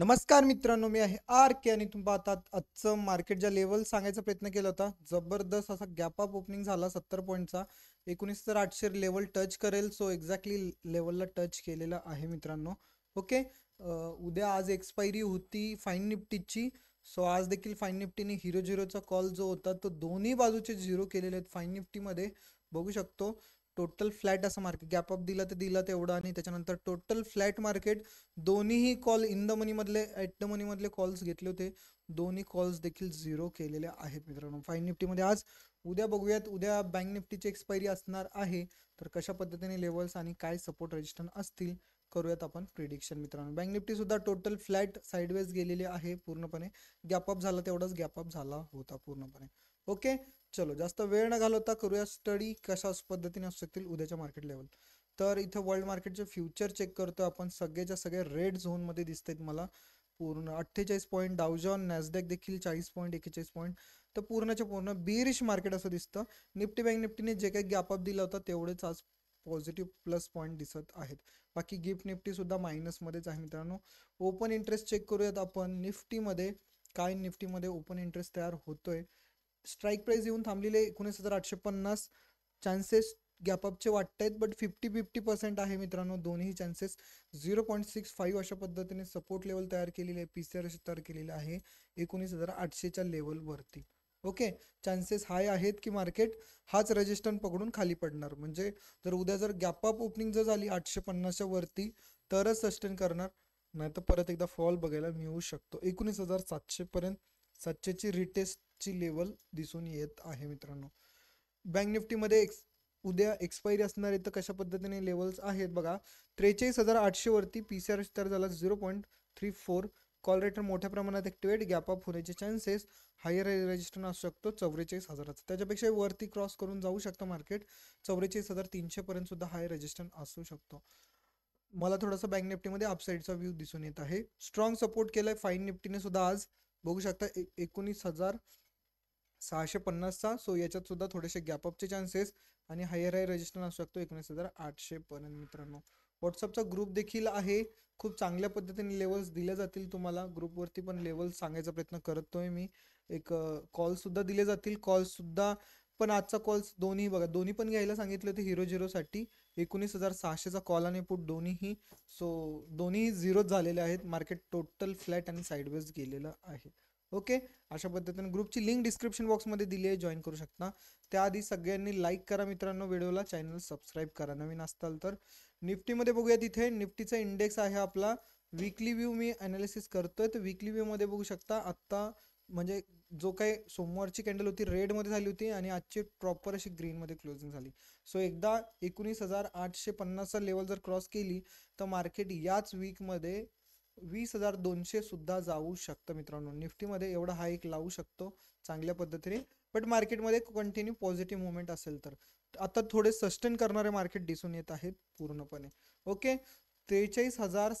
नमस्कार मित्रांनो मी आहे आर के आणि तुम्ही आता आजचं मार्केट ज्या लेवल सांगायचा प्रयत्न केला होता जबरदस्त असा गॅप अप ओपनिंग झाला सत्तर पॉईंटचा एकोणीस तर आठशे लेवल टच करेल सो एक्झॅक्टली लेवलला टच केलेला आहे मित्रांनो ओके उद्या आज एक्सपायरी होती फाईन निफ्टीची सो आज देखील फाईन निफ्टीने हिरो झिरोचा कॉल जो होता तो दोन्ही बाजूचे झिरो केलेले आहेत फाईन निफ्टीमध्ये बघू शकतो टोटल फ्लॅट असं मार्केट गॅप अप दिलं ते दिलं तेवढं आणि त्याच्यानंतर टोटल फ्लॅट मार्केट दोन्हीही कॉल इन द मनीमधले ॲट द मनीमधले कॉल्स घेतले होते दोन्ही कॉल्स देखील झिरो केलेले आहेत मित्रांनो फाईन निफ्टीमध्ये आज उद्या बघूयात उद्या बँक निफ्टीची एक्सपायरी असणार आहे तर कशा पद्धतीने लेवल्स आणि काय सपोर्ट रजिस्टर असतील करूयात आपण प्रिडिक्शन मित्रांनो बँक निफ्टी सुद्धा टोटल फ्लॅट साईडवेज गेलेली आहे पूर्णपणे गॅपअप झाला तेवढाच गॅपअप झाला होता पूर्णपणे ओके चलो जास्त वेळ न घालवता करूया स्टडी कशा पद्धतीने असू शकतील उद्याच्या मार्केट लेवल तर इथं वर्ल्ड मार्केटचे फ्युचर चेक करतो आपण सगळेच्या सगळे रेड झोनमध्ये दिसत आहेत मला पूर्ण अठ्ठेचाळीस पॉईंट डावजॉन नॅसडेक देखील चाळीस पॉईंट एक्केचाळीस पॉईंट तर पूर्णच्या पूर्ण बिरिश मार्केट असं दिसतं निफ्टी बँक निफ्टीने जे काही गॅपअप दिला होता तेवढेच आज पॉझिटिव्ह प्लस पॉईंट दिसत आहेत बाकी गिफ्ट निफ्टीसुद्धा मायनसमध्येच आहे मित्रांनो ओपन इंटरेस्ट चेक करूयात आपण निफ्टीमध्ये काय निफ्टीमध्ये ओपन इंटरेस्ट तयार होतोय स्ट्राईक प्राइस येऊन थांबलेले एकोणीस हजार आठशे पन्नास चान्सेस गॅपअपचे वाटत आहेत बट फिफ्टी फिफ्टी पर्सेंट आहे मित्रांनो दोन्ही chances zero point six five अशा पद्धतीने सपोर्ट लेवल तयार केलेली आहे पी सी आर अशी तयार केलेली आहे एकोणीस हजार आठशेच्या लेवलवरती ओके चान्सेस हाय आहेत की मार्केट हाच रजिस्टन पकडून खाली पडणार म्हणजे जर उद्या जर गॅपअप ओपनिंग जर झाली आठशे पन्नासच्या वरती तरच सस्टेन करणार नाही तर परत एकदा फॉल बघायला मिळू शकतो एकोणीस हजार पर्यंत सातशेची रिटेस्टची लेवल दिसून येत आहे मित्रांनो बँक निफ्टीमध्ये एक्स उद्या एक्सपायरी असणार आहे तर कशा पद्धतीने लेवल्स आहेत बघा त्रेचाळीस हजार आठशेवरती पी सी आर झाला zero point three four call ratio मोठ्या प्रमाणात ॲक्टिवेट गॅप अप होण्याचे चान्सेस हायर रेजिस्टन असू शकतो चौवेचाळीस हजाराचा त्याच्यापेक्षा वरती क्रॉस करून जाऊ शकतं मार्केट चौवेचाळीस हजार तीनशेपर्यंत सुद्धा हायर रेजिस्टन असू शकतो मला थोडासा बँक निफ्टीमध्ये अपसाईडचा व्ह्यू दिसून येत आहे स्ट्रॉंग सपोर्ट केलाय फाईन निफ्टीने सुद्धा आज बघू शकता एकोणीस हजार सहाशे पन्नासचा सो याच्यात सुद्धा थोडेसे गॅपअपचे चान्सेस आणि हायर हाय रजिस्टर असू शकतो एकोणीस हजार आठशे पर्यंत मित्रांनो व्हॉट्सअपचा ग्रुप देखील आहे खूप चांगल्या पद्धतीने लेवल्स दिले जातील तुम्हाला ग्रुपवरती पण लेवल्स सांगायचा प्रयत्न करतोय मी एक कॉल सुद्धा दिले जातील कॉल सुद्धा पण आजचा कॉल्स दोन्ही बघा दोन्ही पण घ्यायला सांगितले होते हिरो झिरोसाठी एकोणीस हजार सहाशेचा कॉल आणि पुट दोन्हीही सो दोन्ही झिरो झालेले आहेत मार्केट टोटल फ्लॅट आणि साईडवेज गेलेलं आहे ओके अशा पद्धतीने ग्रुपची लिंक डिस्क्रिप्शन बॉक्समध्ये दिली आहे जॉईन करू शकता त्याआधी सगळ्यांनी लाईक करा मित्रांनो व्हिडिओला चॅनल सबस्क्राईब करा नवीन असताल तर निफ्टीमध्ये बघूया तिथे निफ्टीचा इंडेक्स आहे आपला वीकली व्ह्यू मी ॲनालिसिस करतोय तर वीकली मध्ये बघू शकता आत्ता म्हणजे जो काही सोमवारची कॅन्डल होती रेडमध्ये झाली होती आणि आजची प्रॉपर अशी ग्रीनमध्ये क्लोजिंग झाली सो एकदा एकोणीस हजार आठशे पन्नासचा लेवल जर क्रॉस केली तर मार्केट याच वीकमध्ये वीस हजार दोनशे सुद्धा जाऊ शकतं मित्रांनो निफ्टीमध्ये एवढा हा एक लावू शकतो चांगल्या पद्धतीने बट मार्केटमध्ये कंटिन्यू पॉझिटिव्ह मुवमेंट असेल तर आता थोडे सस्टेन करणारे मार्केट दिसून येत आहेत पूर्णपणे ओके त्रेचाळीस हजार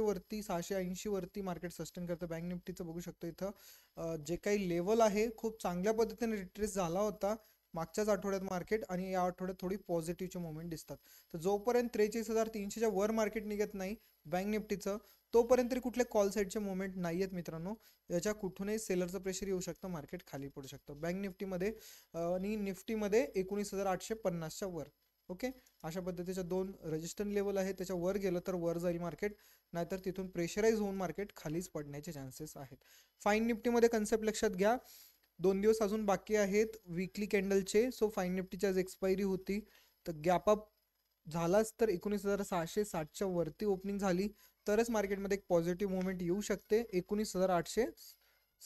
वरती सहाशे वरती मार्केट सस्टेन करतं बँक निफ्टीचं बघू शकतो इथं जे काही लेवल आहे खूप चांगल्या पद्धतीने रिट्रेस झाला होता मागच्याच आठवड्यात मार्केट आणि या आठवड्यात थोडी पॉझिटिव्हचे मुवमेंट दिसतात तर जोपर्यंत त्रेचाळीस हजार तीनशेच्या वर मार्केट निघत नाही बँक निफ्टीचं तोपर्यंत तरी कुठले कॉल साईडचे मुवमेंट नाही आहेत मित्रांनो याच्या कुठूनही सेलरचं प्रेशर येऊ शकतं मार्केट खाली पडू शकतं बँक निफ्टीमध्ये आणि निफ्टीमध्ये एकोणीस हजार आठशे पन्नासच्या वर ओके अशा पद्धतीच्या दोन रजिस्टन लेवल आहे त्याच्या वर गेलं तर वर जाईल मार्केट नाहीतर तिथून प्रेशराईज होऊन मार्केट खालीच पडण्याचे चान्सेस आहेत फाईन निफ्टीमध्ये कन्सेप्ट लक्षात घ्या दोन दिवस अजून बाकी आहेत वीकली कॅन्डलचे सो फाईन निफ्टीची आज एक्सपायरी होती तर अप झालाच तर एकोणीस हजार सहाशे साठच्या वरती ओपनिंग झाली तरच मार्केटमध्ये एक पॉझिटिव्ह मुवमेंट येऊ शकते एकोणीस हजार आठशे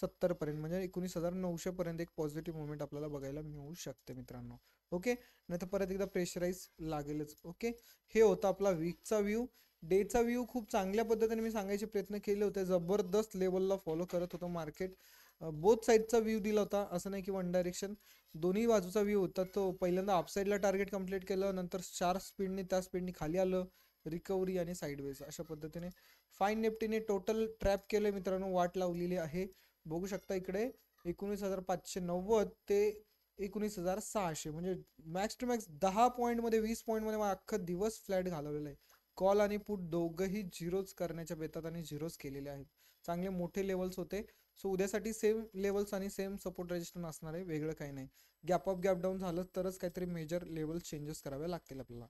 सत्तरपर्यंत म्हणजे एकोणीस हजार नऊशेपर्यंत एक पॉझिटिव्ह मुवमेंट आपल्याला बघायला मिळू शकते मित्रांनो ओके नाहीतर परत एकदा प्रेशराईज लागेलच ओके हे होतं आपला वीकचा व्ह्यू डेचा व्ह्यू खूप चांगल्या पद्धतीने मी सांगायचे प्रयत्न केले होते जबरदस्त लेवलला फॉलो करत होतो मार्केट बोथ साईडचा व्ह्यू दिला होता असं नाही की वन डायरेक्शन दोन्ही बाजूचा व्ह्यू होता तो पहिल्यांदा अपसाईडला टार्गेट कम्प्लीट केलं नंतर चार स्पीडने त्या स्पीडने खाली आलं रिकव्हरी आणि साईडवेज अशा पद्धतीने फाईन निफ्टीने टोटल ट्रॅप केले मित्रांनो वाट लावलेली आहे बघू शकता इकडे एकोणीस हजार पाचशे नव्वद ते एकोणीस हजार सहाशे म्हणजे मॅक्स टू मॅक्स दहा पॉईंटमध्ये वीस पॉईंटमध्ये मला अख्खा दिवस फ्लॅट घालवलेला आहे कॉल आणि पुट दोघंही झिरोज करण्याच्या बेतात आणि झिरोज केलेले आहेत चांगले मोठे लेवल्स होते सो उद्यासाठी सेम लेवल्स आणि सेम सपोर्ट रेजिस्टन्स असणार आहे वेगळं काही नाही गॅप अप गॅप डाऊन झालं तरच काहीतरी मेजर लेवल चेंजेस करावे लागतील आपल्याला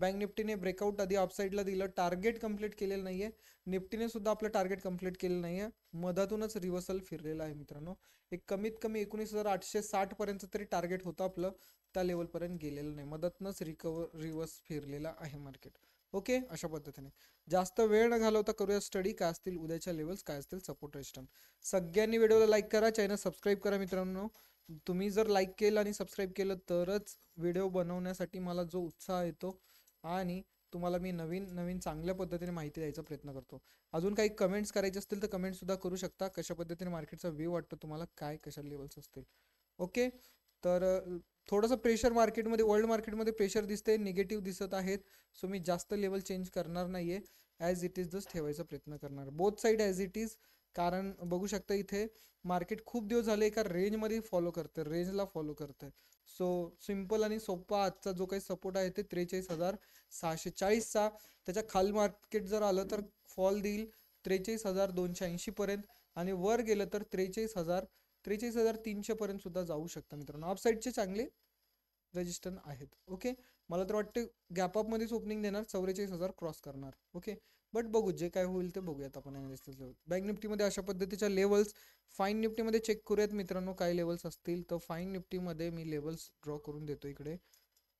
बँक निफ्टीने ब्रेकआउट आधी अपसाईडला दिलं टार्गेट कंप्लीट केलेलं नाही आहे निफ्टीने सुद्धा आपलं टार्गेट कंप्लीट केलेलं नाही आहे मधातूनच रिव्हर्सल फिरलेलं आहे मित्रांनो एक कमीत कमी एकोणीस हजार आठशे साठ पर्यंत तरी टार्गेट होतं आपलं त्या लेवलपर्यंत गेलेलं नाही मधातूनच रिकवर रिव्हर्स फिरलेला आहे मार्केट ओके अशा पद्धतीने जास्त वेळ न घालवता करूया स्टडी काय असतील उद्याच्या लेवल्स काय असतील सपोर्ट रेस्टन सगळ्यांनी व्हिडिओला लाईक करा चॅनल सबस्क्राईब करा मित्रांनो तुम्ही जर लाईक केलं आणि सबस्क्राईब केलं तरच व्हिडिओ बनवण्यासाठी मला जो उत्साह येतो आणि तुम्हाला मी नवीन नवीन चांगल्या पद्धतीने माहिती द्यायचा प्रयत्न करतो अजून काही कमेंट्स करायचे असतील तर कमेंट सुद्धा करू शकता कशा पद्धतीने मार्केटचा व्ह्यू वाटतो तुम्हाला काय कशा लेवल्स असतील ओके तर थोडंसं प्रेशर मार्केटमध्ये वर्ल्ड मार्केटमध्ये प्रेशर दिसते निगेटिव्ह दिसत आहेत सो मी जास्त लेवल चेंज करणार नाहीये आहे ॲज इट इज जस्ट ठेवायचा प्रयत्न करणार both side as it is कारण बघू शकता इथे मार्केट खूप दिवस झाले एका रेंजमध्ये फॉलो करतं रेंजला फॉलो करतं सो सिंपल आणि सोपा आजचा जो काही सपोर्ट आहे ते त्रेचाळीस हजार सहाशे चाळीसचा त्याच्या खाली मार्केट जर आलं तर फॉल देईल त्रेचाळीस हजार दोनशे ऐंशीपर्यंत आणि वर गेलं तर त्रेचाळीस हजार त्रेचाळीस हजार तीनशेपर्यंत सुद्धा जाऊ शकता मित्रांनो ऑफसाईडचे चांगले रजिस्टर आहेत ओके मला तर वाटते गॅपअपमध्येच ओपनिंग देणार चौवेचाळीस हजार क्रॉस करणार ओके बट बघू जे काय होईल ते बघूयात आपण अनालिसिस बँक निफ्टीमध्ये अशा पद्धतीच्या लेवल्स फाईन निफ्टीमध्ये चेक करूयात मित्रांनो काय लेवल्स असतील तर फाईन निफ्टीमध्ये मी लेवल्स ड्रॉ करून देतो इकडे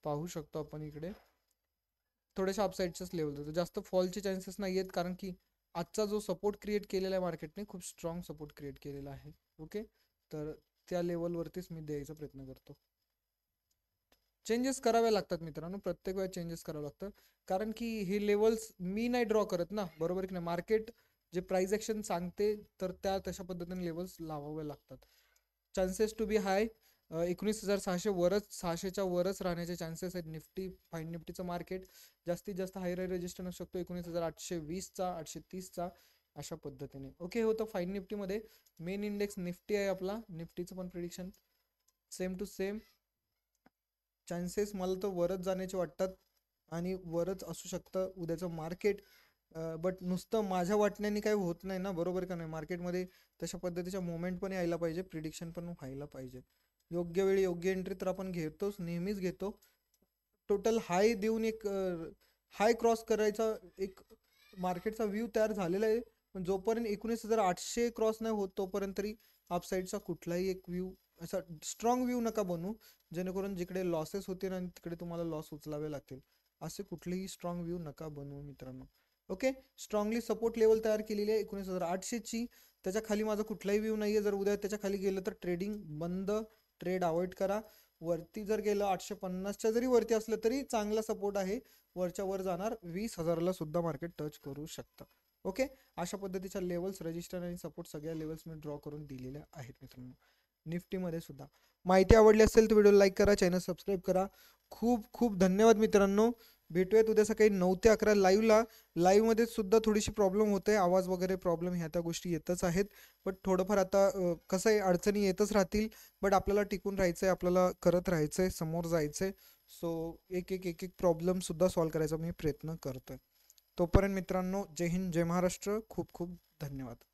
पाहू शकतो आपण इकडे थोड्याशा अपसाईडच्याच लेवल देतो जास्त फॉलचे चान्सेस नाही आहेत कारण की आजचा जो सपोर्ट क्रिएट केलेला आहे मार्केटने खूप स्ट्रॉंग सपोर्ट क्रिएट केलेला आहे ओके तर त्या लेवलवरतीच मी द्यायचा प्रयत्न करतो चेंजेस करावे लागतात मित्रांनो प्रत्येक वेळा चेंजेस करावं लागतं कारण की हे लेवल्स मी नाही ड्रॉ करत ना बरोबर की नाही मार्केट जे प्राइस ॲक्शन सांगते तर त्या तशा पद्धतीने लेवल्स लावावे लागतात चान्सेस टू बी हाय एकोणीस हजार सहाशे वरच सहाशेच्या वरच राहण्याचे चान्सेस आहेत निफ्टी फाईन निफ्टीचं मार्केट जास्तीत जास्त हाय रजिस्टर असू शकतो एकोणीस हजार आठशे वीसचा आठशे तीसचा अशा पद्धतीने ओके होतं फाईन निफ्टीमध्ये मेन इंडेक्स निफ्टी आहे आपला निफ्टीचं पण prediction same to same chances मला तर वरच जाण्याचे वाटतात आणि वरच असू शकतं उद्याचं मार्केट बट नुसतं माझ्या वाटण्याने काही होत नाही ना बरोबर का नाही मार्केटमध्ये तशा पद्धतीच्या मुवमेंट पण यायला पाहिजे प्रिडिक्शन पण व्हायला पाहिजे योग्य वेळी योग्य एंट्री तर आपण घेतोच नेहमीच घेतो टोटल हाय देऊन एक हाय क्रॉस करायचा एक मार्केटचा व्ह्यू तयार झालेला आहे पण जोपर्यंत एकोणीस हजार आठशे क्रॉस नाही होत तोपर्यंत तरी अपसाईडचा कुठलाही एक व्ह्यू असा स्ट्रॉंग व्ह्यू नका बनू जेणेकरून जिकडे लॉसेस होतील आणि तिकडे तुम्हाला लॉस उचलावे लागतील असे कुठलेही स्ट्रॉंग व्ह्यू नका बनवू मित्रांनो ओके स्ट्रॉंगली सपोर्ट लेवल तयार केलेली आहे एकोणीस हजार आठशेची त्याच्या खाली माझा कुठलाही व्ह्यू नाही आहे जर उद्या त्याच्या खाली गेलं तर ट्रेडिंग बंद ट्रेड अवॉइड करा वरती जर गेलं आठशे पन्नासच्या जरी वरती असलं तरी चांगला सपोर्ट आहे वरच्या वर जाणार वीस हजारला सुद्धा मार्केट टच करू शकतं ओके अशा पद्धतीच्या लेवल्स रजिस्टर आणि सपोर्ट सगळ्या लेवल्स मी ड्रॉ करून दिलेल्या आहेत मित्रांनो निफ्टीमध्ये सुद्धा माहिती आवडली असेल तर व्हिडिओ लाईक करा चॅनल सबस्क्राईब करा खूप खूप धन्यवाद मित्रांनो भेटूयात उद्या सकाळी नऊ ते अकरा लाईव्हला लाईव्हमध्ये सुद्धा थोडीशी प्रॉब्लेम होते आवाज वगैरे प्रॉब्लेम ह्या त्या गोष्टी येतच आहेत बट थोडंफार आता कसं आहे अडचणी येतच राहतील बट आपल्याला टिकून राहायचं आहे आपल्याला करत राहायचं आहे समोर जायचं आहे सो एक एक एक एक प्रॉब्लेमसुद्धा सॉल्व्ह करायचा मी प्रयत्न करतो आहे तोपर्यंत मित्रांनो जय हिंद जय महाराष्ट्र खूप खूप धन्यवाद